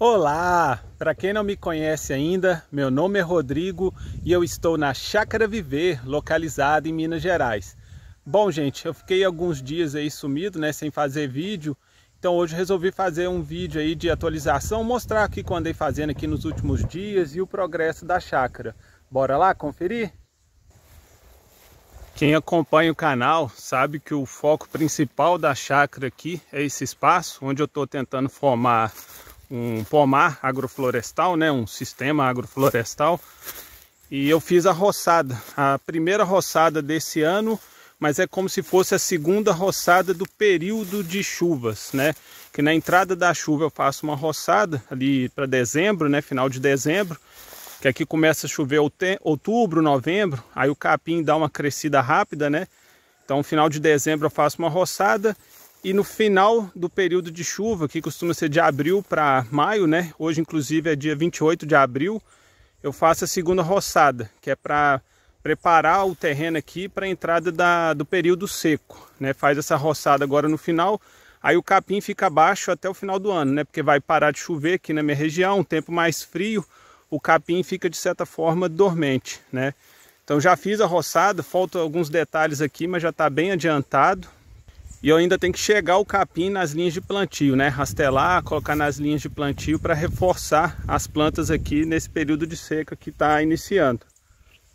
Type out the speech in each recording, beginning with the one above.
Olá! Para quem não me conhece ainda, meu nome é Rodrigo e eu estou na Chácara Viver, localizada em Minas Gerais. Bom, gente, eu fiquei alguns dias aí sumido, né, sem fazer vídeo. Então hoje resolvi fazer um vídeo aí de atualização, mostrar aqui o que eu andei fazendo aqui nos últimos dias e o progresso da chácara. Bora lá conferir? Quem acompanha o canal sabe que o foco principal da chácara aqui é esse espaço onde eu estou tentando formar um pomar agroflorestal, né, um sistema agroflorestal. E eu fiz a roçada, a primeira roçada desse ano, mas é como se fosse a segunda roçada do período de chuvas, né? Que na entrada da chuva eu faço uma roçada ali para dezembro, né, final de dezembro, que aqui começa a chover outubro, novembro, aí o capim dá uma crescida rápida, né? Então, final de dezembro eu faço uma roçada e no final do período de chuva, que costuma ser de abril para maio, né? Hoje, inclusive, é dia 28 de abril, eu faço a segunda roçada, que é para preparar o terreno aqui para a entrada da, do período seco, né? Faz essa roçada agora no final, aí o capim fica baixo até o final do ano, né? Porque vai parar de chover aqui na minha região, um tempo mais frio, o capim fica de certa forma dormente, né? Então já fiz a roçada, faltam alguns detalhes aqui, mas já está bem adiantado. E eu ainda tenho que chegar o capim nas linhas de plantio, né? Rastelar, colocar nas linhas de plantio para reforçar as plantas aqui nesse período de seca que está iniciando.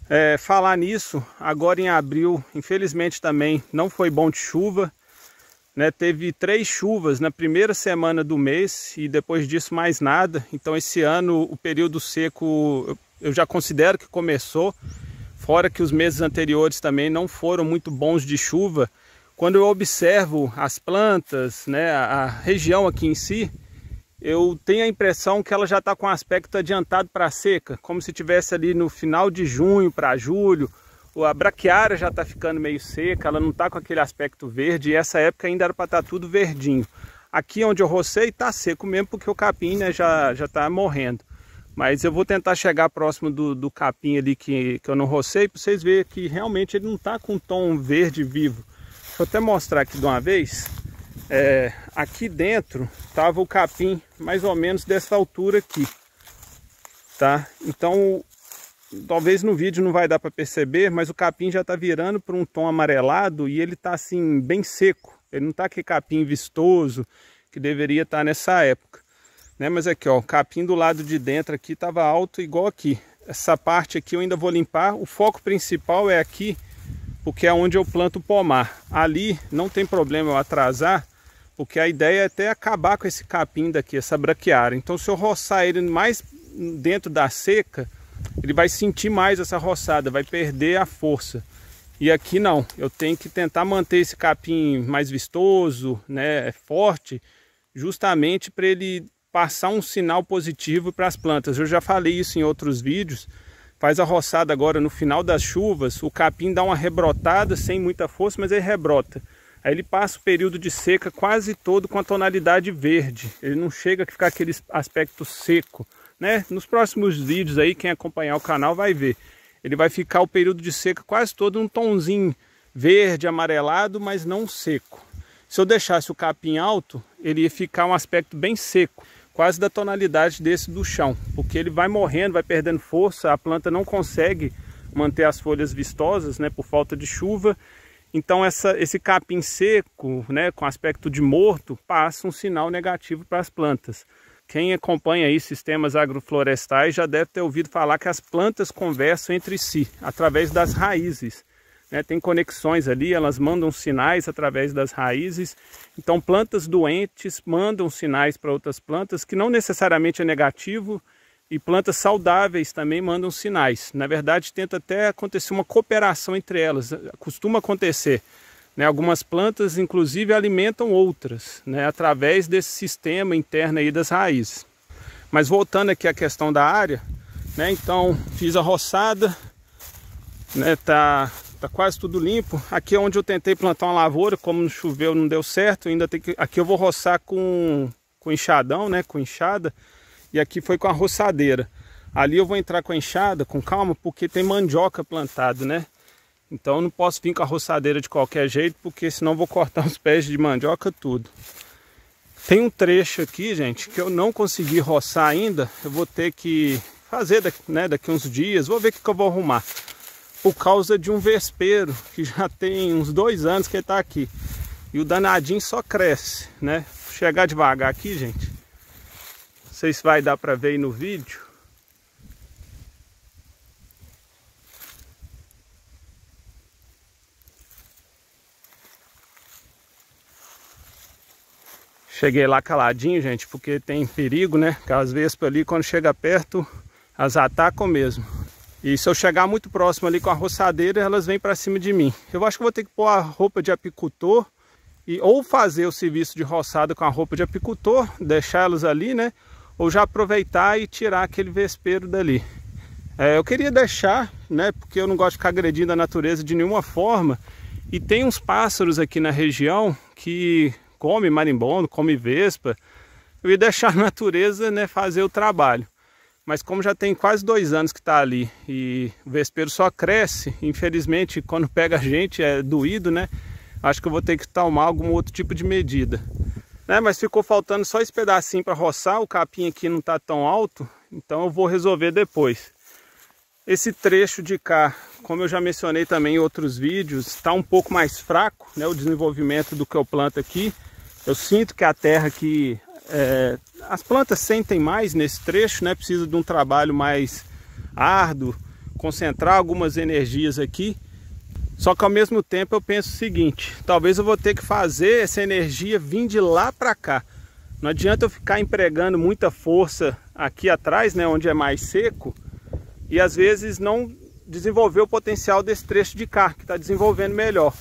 É, falar nisso, agora em abril, infelizmente também não foi bom de chuva. Né, teve três chuvas na primeira semana do mês e depois disso mais nada. Então esse ano o período seco eu já considero que começou, fora que os meses anteriores também não foram muito bons de chuva. Quando eu observo as plantas, né, a região aqui em si, eu tenho a impressão que ela já está com um aspecto adiantado para a seca, como se tivesse ali no final de junho para julho, a braquiária já está ficando meio seca, ela não está com aquele aspecto verde, e essa época ainda era para estar tá tudo verdinho. Aqui onde eu rocei está seco mesmo, porque o capim né, já está morrendo. Mas eu vou tentar chegar próximo do, do capim ali que, que eu não rocei, para vocês verem que realmente ele não está com um tom verde vivo. Deixa eu até mostrar aqui de uma vez. É, aqui dentro tava o capim mais ou menos dessa altura aqui, tá? Então, talvez no vídeo não vai dar para perceber, mas o capim já está virando para um tom amarelado e ele está assim bem seco. Ele não está aquele capim vistoso que deveria estar tá nessa época, né? Mas aqui, ó, o capim do lado de dentro aqui tava alto igual aqui. Essa parte aqui eu ainda vou limpar. O foco principal é aqui porque é onde eu planto pomar. Ali não tem problema eu atrasar, porque a ideia é até acabar com esse capim daqui, essa braquiária. Então se eu roçar ele mais dentro da seca, ele vai sentir mais essa roçada, vai perder a força. E aqui não, eu tenho que tentar manter esse capim mais vistoso, né, forte, justamente para ele passar um sinal positivo para as plantas. Eu já falei isso em outros vídeos, faz a roçada agora no final das chuvas, o capim dá uma rebrotada sem muita força, mas ele rebrota. Aí ele passa o período de seca quase todo com a tonalidade verde. Ele não chega a ficar aquele aspecto seco, né? Nos próximos vídeos aí, quem acompanhar o canal vai ver. Ele vai ficar o período de seca quase todo um tonzinho verde, amarelado, mas não seco. Se eu deixasse o capim alto, ele ia ficar um aspecto bem seco quase da tonalidade desse do chão, porque ele vai morrendo, vai perdendo força, a planta não consegue manter as folhas vistosas, né, por falta de chuva. Então essa, esse capim seco, né, com aspecto de morto, passa um sinal negativo para as plantas. Quem acompanha aí sistemas agroflorestais já deve ter ouvido falar que as plantas conversam entre si através das raízes né, tem conexões ali, elas mandam sinais através das raízes. Então, plantas doentes mandam sinais para outras plantas, que não necessariamente é negativo, e plantas saudáveis também mandam sinais. Na verdade, tenta até acontecer uma cooperação entre elas, costuma acontecer. Né, algumas plantas, inclusive, alimentam outras, né, através desse sistema interno aí das raízes. Mas voltando aqui à questão da área, né, então fiz a roçada, né, tá Tá quase tudo limpo. Aqui é onde eu tentei plantar uma lavoura, como choveu não deu certo, ainda tem que aqui eu vou roçar com com enxadão, né, com enxada. E aqui foi com a roçadeira. Ali eu vou entrar com a enxada com calma, porque tem mandioca plantado, né? Então eu não posso vir com a roçadeira de qualquer jeito, porque senão vou cortar os pés de mandioca tudo. Tem um trecho aqui, gente, que eu não consegui roçar ainda. Eu vou ter que fazer daqui, né, daqui uns dias. Vou ver o que, que eu vou arrumar por causa de um vespeiro que já tem uns dois anos que ele tá aqui. E o danadinho só cresce, né? Vou chegar devagar aqui, gente. Não sei se vai dar para ver aí no vídeo. Cheguei lá caladinho, gente, porque tem perigo, né? Que às vezes ali, quando chega perto, as atacam mesmo. E se eu chegar muito próximo ali com a roçadeira, elas vêm para cima de mim. Eu acho que vou ter que pôr a roupa de apicultor e ou fazer o serviço de roçado com a roupa de apicultor, deixar elas ali, né? Ou já aproveitar e tirar aquele vespeiro dali. É, eu queria deixar, né? Porque eu não gosto de ficar agredindo a natureza de nenhuma forma. E tem uns pássaros aqui na região que come marimbondo, come vespa. Eu ia deixar a natureza né, fazer o trabalho. Mas como já tem quase dois anos que está ali e o vespeiro só cresce, infelizmente quando pega a gente é doído, né? Acho que eu vou ter que tomar algum outro tipo de medida. Né? Mas ficou faltando só esse pedacinho para roçar, o capim aqui não está tão alto, então eu vou resolver depois. Esse trecho de cá, como eu já mencionei também em outros vídeos, está um pouco mais fraco né, o desenvolvimento do que eu planto aqui. Eu sinto que a terra aqui é, as plantas sentem mais nesse trecho, né? Precisa de um trabalho mais árduo, concentrar algumas energias aqui. Só que ao mesmo tempo eu penso o seguinte, talvez eu vou ter que fazer essa energia vir de lá para cá. Não adianta eu ficar empregando muita força aqui atrás, né, onde é mais seco, e às vezes não desenvolver o potencial desse trecho de cá, que está desenvolvendo melhor.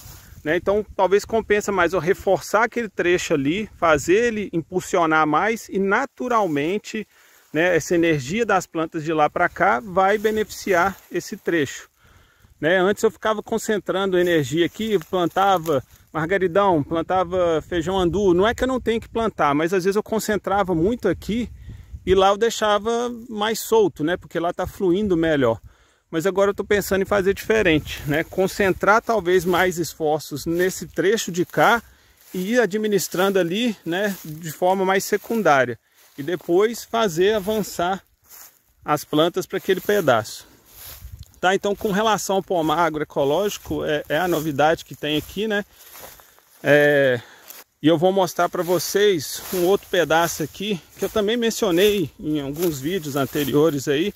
Né? Então talvez compensa mais eu reforçar aquele trecho ali, fazer ele impulsionar mais e naturalmente né, essa energia das plantas de lá para cá vai beneficiar esse trecho. Né? Antes eu ficava concentrando energia aqui, plantava margaridão, plantava feijão andu. Não é que eu não tenho que plantar, mas às vezes eu concentrava muito aqui e lá eu deixava mais solto, né? Porque lá está fluindo melhor mas agora eu estou pensando em fazer diferente, né? Concentrar talvez mais esforços nesse trecho de cá e ir administrando ali, né, de forma mais secundária e depois fazer avançar as plantas para aquele pedaço. Tá? Então, com relação ao pomar agroecológico, é, é a novidade que tem aqui, né? É, e eu vou mostrar para vocês um outro pedaço aqui que eu também mencionei em alguns vídeos anteriores aí,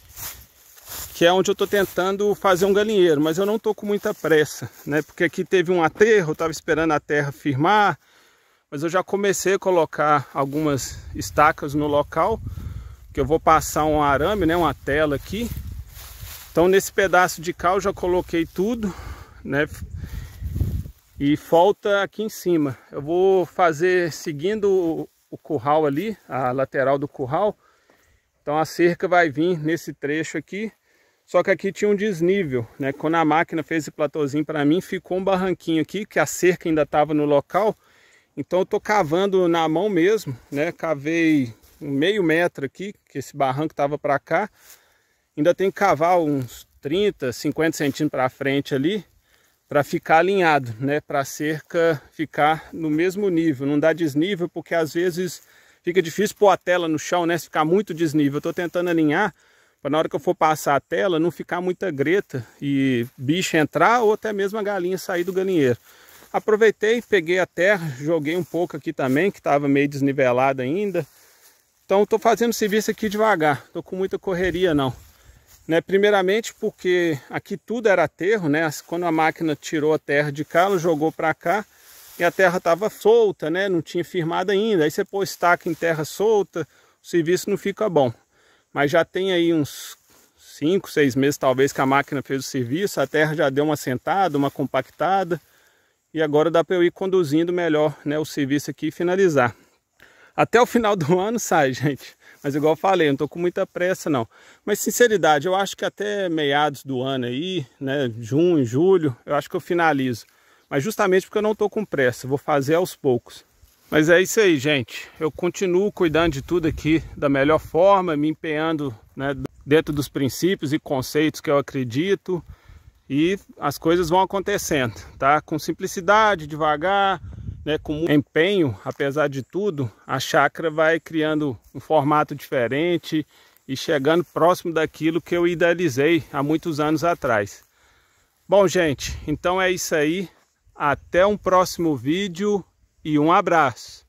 que é onde eu estou tentando fazer um galinheiro, mas eu não estou com muita pressa, né? Porque aqui teve um aterro, eu estava esperando a terra firmar, mas eu já comecei a colocar algumas estacas no local, que eu vou passar um arame, né? Uma tela aqui. Então nesse pedaço de cal eu já coloquei tudo, né? E falta aqui em cima. Eu vou fazer seguindo o curral ali, a lateral do curral. Então a cerca vai vir nesse trecho aqui só que aqui tinha um desnível, né? Quando a máquina fez esse platôzinho para mim, ficou um barranquinho aqui, que a cerca ainda estava no local. Então eu tô cavando na mão mesmo, né? Cavei um meio metro aqui, que esse barranco estava para cá. Ainda tem que cavar uns 30, 50 centímetros para frente ali, para ficar alinhado, né? Para a cerca ficar no mesmo nível, não dá desnível, porque às vezes fica difícil pôr a tela no chão, né? Se ficar muito desnível. Eu tô tentando alinhar para na hora que eu for passar a tela, não ficar muita greta e bicho entrar ou até mesmo a galinha sair do galinheiro. Aproveitei, peguei a terra, joguei um pouco aqui também, que estava meio desnivelada ainda. Então estou fazendo serviço aqui devagar, estou com muita correria não. Né, primeiramente porque aqui tudo era aterro, né? Quando a máquina tirou a terra de cá, ela jogou para cá e a terra estava solta, né? Não tinha firmado ainda. Aí você pôs estaca em terra solta, o serviço não fica bom. Mas já tem aí uns 5, 6 meses talvez que a máquina fez o serviço, a terra já deu uma sentada, uma compactada. E agora dá para eu ir conduzindo melhor né, o serviço aqui e finalizar. Até o final do ano sai, gente. Mas igual eu falei, eu não estou com muita pressa não. Mas sinceridade, eu acho que até meados do ano aí, né, junho, julho, eu acho que eu finalizo. Mas justamente porque eu não estou com pressa, vou fazer aos poucos. Mas é isso aí, gente. Eu continuo cuidando de tudo aqui da melhor forma, me empenhando né, dentro dos princípios e conceitos que eu acredito e as coisas vão acontecendo, tá? Com simplicidade, devagar, né, com empenho, apesar de tudo, a chácara vai criando um formato diferente e chegando próximo daquilo que eu idealizei há muitos anos atrás. Bom, gente, então é isso aí. Até um próximo vídeo e um abraço.